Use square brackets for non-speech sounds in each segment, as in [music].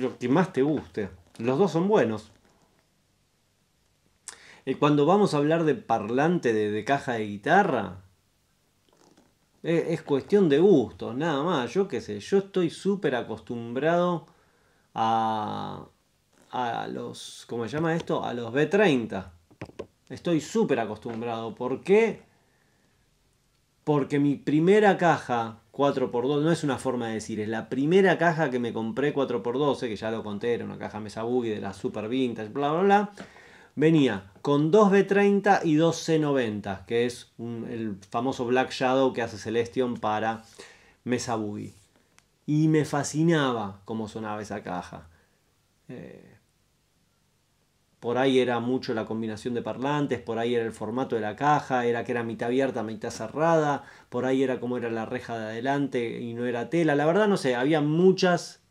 lo que más te guste. Los dos son buenos. Y eh, cuando vamos a hablar de parlante de, caja de guitarra, eh, es, cuestión de gusto nada más. Yo qué sé, yo estoy súper acostumbrado a, a los, ¿cómo se llama esto? A los B30. Estoy súper acostumbrado. ¿Por qué? Porque mi primera caja 4x2, no es una forma de decir, es la primera caja que me compré 4x12, que ya lo conté, era una caja mesa Boogie de la Super Vintage, bla, bla, bla. Venía con 2 B30 y 2 C90, que es el famoso Black Shadow que hace Celestion para mesa Boogie, Y me fascinaba cómo sonaba esa caja. Eh, por ahí era mucho la combinación de parlantes, por ahí era el formato de la caja, era que era mitad abierta, mitad cerrada, por ahí era como era la reja de adelante y no era tela. La verdad no sé, había muchas,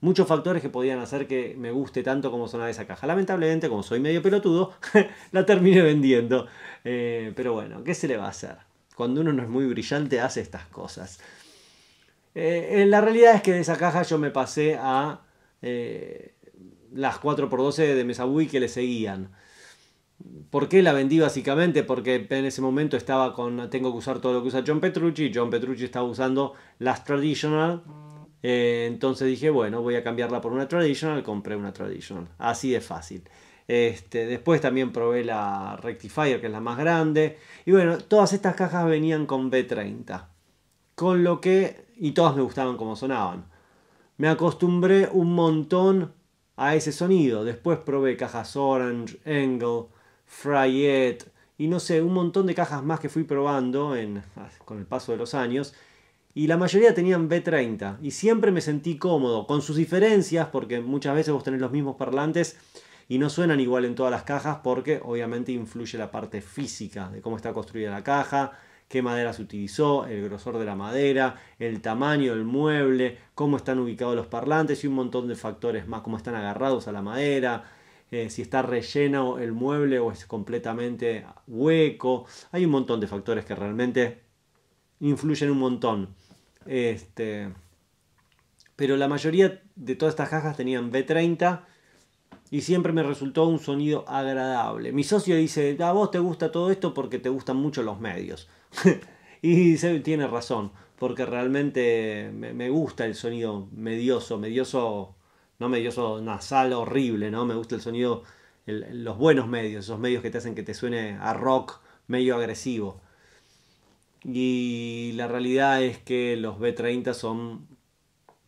muchos factores que podían hacer que me guste tanto como sonaba esa caja. Lamentablemente, como soy medio pelotudo, [laughs] la terminé vendiendo. Eh, pero bueno, ¿qué se le va a hacer? Cuando uno no es muy brillante hace estas cosas. Eh, eh, la realidad es que de esa caja yo me pasé a las 4x12 de Mesabui que le seguían. ¿Por qué la vendí básicamente? Porque en ese momento estaba con, tengo que usar todo lo que usa John Petrucci, John Petrucci estaba usando las traditional, eh, entonces dije, bueno, voy a cambiarla por una traditional, compré una traditional, así de fácil. Este, después también probé la Rectifier, que es la más grande. Y bueno, todas estas cajas venían con B30. Con lo que... Y todas me gustaban como sonaban. Me acostumbré un montón a ese sonido. Después probé cajas Orange, Engel, Fryette y no sé, un montón de cajas más que fui probando con el paso de los años. Y la mayoría tenían B30 y siempre me sentí cómodo, con sus diferencias, porque muchas veces vos tenés los mismos parlantes y no suenan igual en todas las cajas porque obviamente influye la parte física de cómo está construida la caja, qué madera se utilizó, el grosor de la madera, el tamaño del mueble, cómo están ubicados los parlantes y un montón de factores más, cómo están agarrados a la madera, eh, si está relleno el mueble o es completamente hueco. Hay un montón de factores que realmente influyen un montón. Este, pero la mayoría de todas estas cajas tenían B30 y siempre me resultó un sonido agradable. Mi socio dice, a vos te gusta todo esto porque te gustan mucho los medios. [laughs] y tiene razón, porque realmente me gusta el sonido medioso, medioso, no medioso nasal horrible, ¿no? Me gusta el sonido, los buenos medios, esos medios que te hacen que te suene a rock medio agresivo. Y la realidad es que los B30 son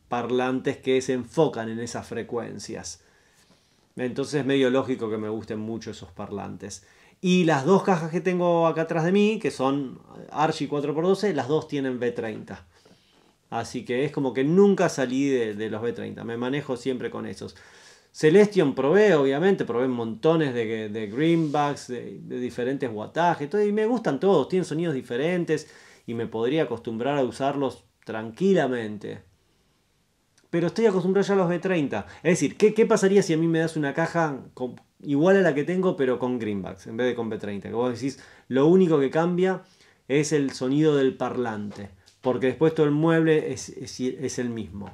parlantes que se enfocan en esas frecuencias. Entonces es medio lógico que me gusten mucho esos parlantes. Y las dos cajas que tengo acá atrás de mí, que son Archie 4x12, las dos tienen B30. Así que es como que nunca salí de, los B30, me manejo siempre con esos. Celestion probé, obviamente, probé montones de, greenbacks, de, diferentes wattajes, y me gustan todos, tienen sonidos diferentes y me podría acostumbrar a usarlos tranquilamente pero estoy acostumbrado ya a los B30. Es decir, ¿qué, ¿qué, pasaría si a mí me das una caja igual a la que tengo, pero con greenbacks, en vez de con B30? Que vos decís, lo único que cambia es el sonido del parlante, porque después todo el mueble es, es, es el mismo.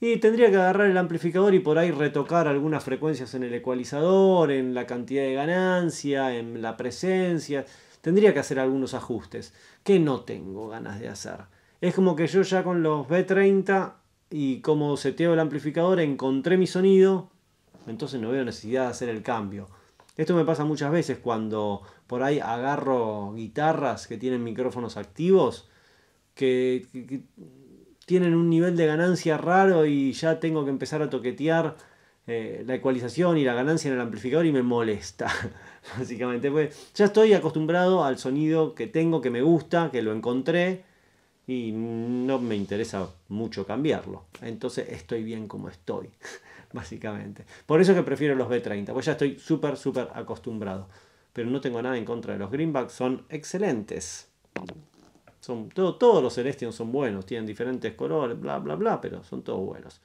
Y tendría que agarrar el amplificador y por ahí retocar algunas frecuencias en el ecualizador, en la cantidad de ganancia, en la presencia. Tendría que hacer algunos ajustes que no tengo ganas de hacer. Es como que yo ya con los B30 y como seteo el amplificador encontré mi sonido, entonces no veo necesidad de hacer el cambio. Esto me pasa muchas veces cuando por ahí agarro guitarras que tienen micrófonos activos, que, tienen un nivel de ganancia raro y ya tengo que empezar a toquetear eh, la ecualización y la ganancia en el amplificador y me molesta. [laughs] Básicamente, pues ya estoy acostumbrado al sonido que tengo, que me gusta, que lo encontré y no me interesa mucho cambiarlo. Entonces estoy bien como estoy, [laughs] básicamente. Por eso que prefiero los B30, pues ya estoy súper, súper acostumbrado. Pero no tengo nada en contra de los greenbacks, son excelentes. Son, todos los Celestions son buenos, tienen diferentes colores, bla, bla, bla, pero son todos buenos.